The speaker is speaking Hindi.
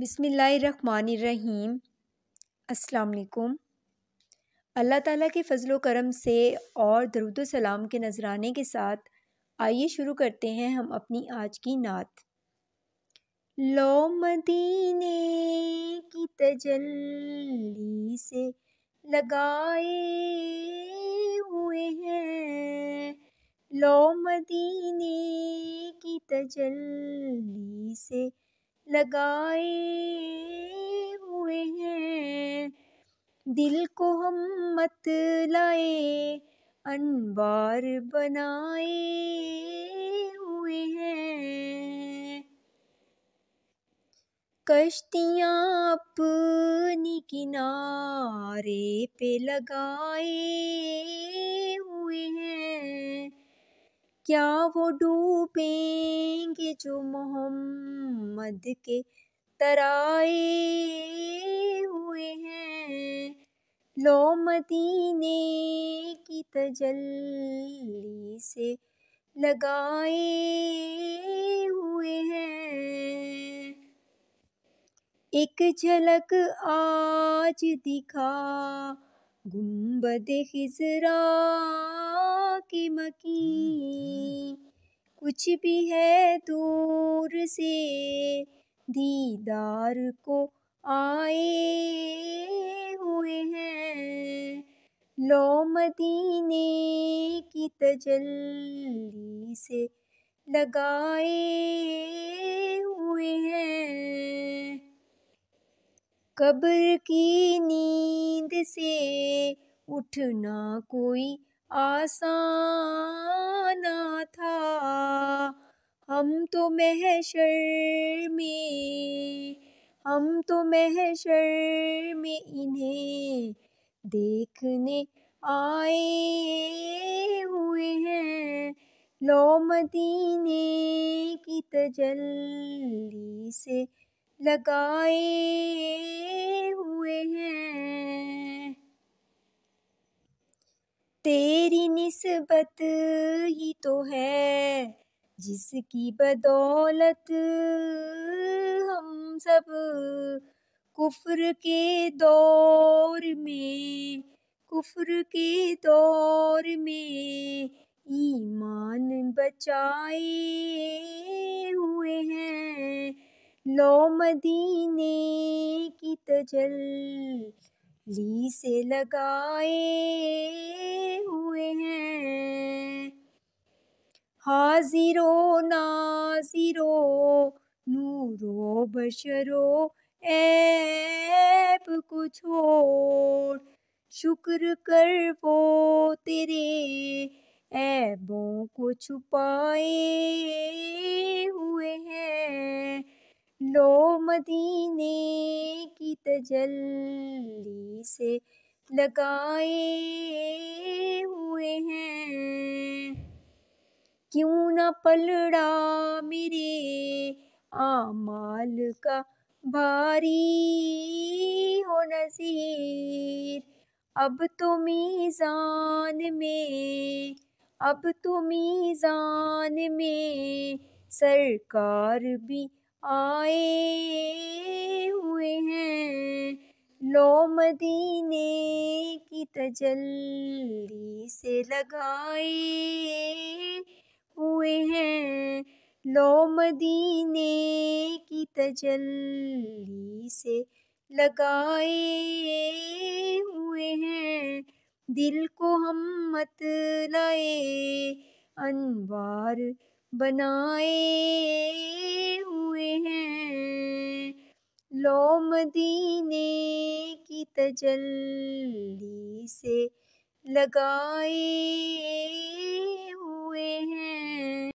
बिसमीम् अल्लाम अल्लाह ताला के फ़ज़ल करम से और दरुद सलाम के नजराने के साथ आइए शुरू करते हैं हम अपनी आज की नात लो मदीने की तजल्ली से लगाए हुए हैं लो मदीने की तजल्ली से लगाए हुए हैं दिल को हम मत लाए अनबार बनाए हुए हैं कश्तियाँ अपनी किनारे पे लगाए हुए हैं क्या वो डूबे जाएंगे जो मोहम्मद के तराए हुए हैं लो मदीने की तजल्ली से लगाए हुए हैं एक झलक आज दिखा गुम्बद खिजरा की मकी कुछ भी है दूर से दीदार को आए हुए हैं लो मदीने की तजल्ली से लगाए हुए हैं कब्र की नींद से उठना कोई आसान था हम तो महशर में हम तो मह में इन्हें देखने आए हुए हैं लो मदीने की तजल्ली से लगाए हुए हैं तेरी निस्बत ही तो है जिसकी बदौलत हम सब कुफर के दौर में कुफर के दौर में ईमान बचाए हुए हैं लो मदीने की तजल ली से लगाए हुए हैं हाजिरो नाजिरो नूरो बशरो ऐब कुछ छोड़ शुक्र कर वो तेरे ऐबों को छुपाए हुए हैं लो मदीने की तजल्ली से लगाए हुए हैं क्यों ना पलड़ा मेरे आमाल का भारी हो नज़ीर अब तो मीज़ान में अब तो मीज़ान में सरकार भी आए हुए हैं लो मदीने की तजल्ली से लगाए हुए हैं लो मदीने की तजल्ली से लगाए हुए हैं दिल को हम मत लाए अनवार बनाए हुए हैं लो मदीने की तजल्ली से लगाए हुए हुए हैं